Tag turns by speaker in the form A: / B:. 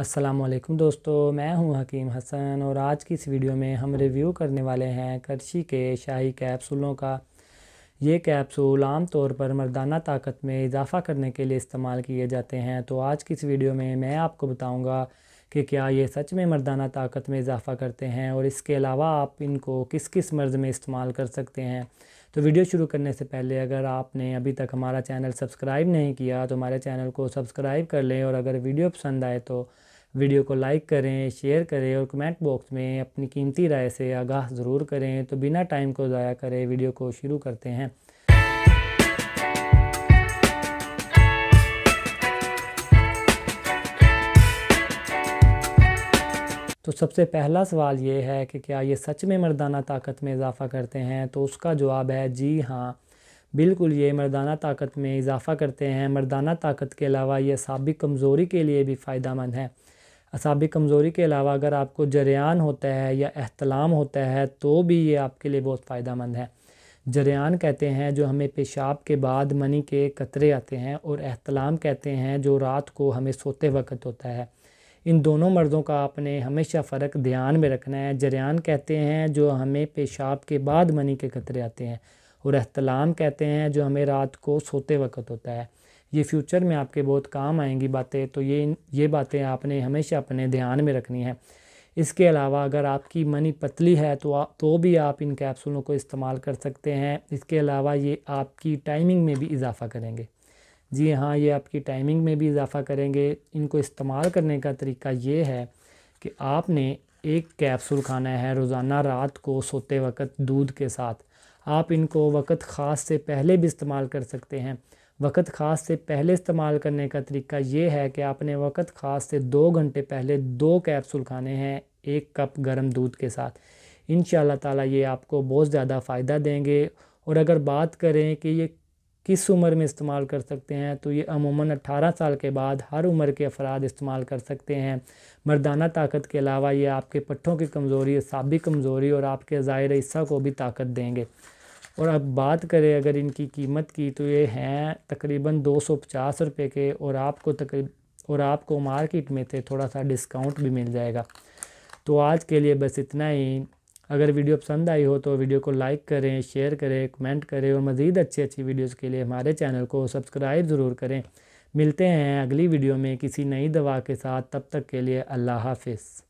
A: असलम दोस्तों मैं हूं हकीम हसन और आज की इस वीडियो में हम रिव्यू करने वाले हैं करशी के शाही कैप्सूलों का ये कैप्सूल आम तौर पर मर्दाना ताकत में इजाफ़ा करने के लिए इस्तेमाल किए जाते हैं तो आज की इस वीडियो में मैं आपको बताऊंगा कि क्या ये सच में मर्दाना ताकत में इजाफ़ा करते हैं और इसके अलावा आप इनको किस किस मर्ज़ में इस्तेमाल कर सकते हैं तो वीडियो शुरू करने से पहले अगर आपने अभी तक हमारा चैनल सब्सक्राइब नहीं किया तो हमारे चैनल को सब्सक्राइब कर लें और अगर वीडियो पसंद आए तो वीडियो को लाइक करें शेयर करें और कमेंट बॉक्स में अपनी कीमती राय से आगाह ज़रूर करें तो बिना टाइम को ज़ाया करें वीडियो को शुरू करते हैं तो सबसे पहला सवाल ये है कि क्या ये सच में मर्दाना ताकत में इजाफ़ा करते हैं तो उसका जवाब है जी हाँ बिल्कुल ये मर्दाना ताकत में इजाफ़ा करते हैं मर्दाना ताकत के अलावा ये सबक कमज़ोरी के लिए भी फ़ायदा मंद है असाबिक कमज़ोरी के अलावा अगर आपको जरियान होता है या अहतलाम होता है तो भी ये आपके लिए बहुत फ़ायदा मंद है जरियान कहते हैं जो हमें पेशाब के बाद मनी के कतरे आते हैं और अहतलाम कहते हैं जो रात को हमें सोते वक्त होता है इन दोनों मर्दों का आपने हमेशा फ़र्क ध्यान में रखना है जरियान कहते हैं जो हमें पेशाब के बाद मनी के कतरे आते हैं और अहतलाम कहते हैं जो हमें रात को सोते वक्त होता है ये फ्यूचर में आपके बहुत काम आएंगी बातें तो ये ये बातें आपने हमेशा अपने ध्यान में रखनी है इसके अलावा अगर आपकी मनी पतली है तो आ, तो भी आप इन कैप्सूलों को इस्तेमाल कर सकते हैं इसके अलावा ये आपकी टाइमिंग में भी इजाफा करेंगे जी हाँ ये आपकी टाइमिंग में भी इजाफा करेंगे इनको इस्तेमाल करने का तरीका ये है कि आपने एक कैप्सूल खाना है रोज़ाना रात को सोते वक्त दूध के साथ आप इनको वक़्त ख़ास से पहले भी इस्तेमाल कर सकते हैं वक़्त ख़ास से पहले इस्तेमाल करने का तरीका ये है कि आपने वक़्त ख़ास से दो घंटे पहले दो कैप्सूल खाने हैं एक कप गर्म दूध के साथ इन ताला ये आपको बहुत ज़्यादा फ़ायदा देंगे और अगर बात करें कि ये किस उम्र में इस्तेमाल कर सकते हैं तो ये अमूमन 18 साल के बाद हर उम्र के अफराद इस्तेमाल कर सकते हैं मर्दाना ताकत के अलावा ये आपके पट्ठों की कमज़ोरी सबिक कमज़ोरी और आपके ज़ाहिर हिस्सा को भी ताकत देंगे और अब बात करें अगर इनकी कीमत की तो ये हैं तकरीबन दो सौ पचास रुपये के और आपको तकरीब और आपको मार्केट में से थोड़ा सा डिस्काउंट भी मिल जाएगा तो आज के लिए बस इतना ही अगर वीडियो पसंद आई हो तो वीडियो को लाइक करें शेयर करें कमेंट करें और मज़ीद अच्छी अच्छी वीडियोज़ के लिए हमारे चैनल को सब्सक्राइब ज़रूर करें मिलते हैं अगली वीडियो में किसी नई दवा के साथ तब तक के लिए अल्लाह हाफिज़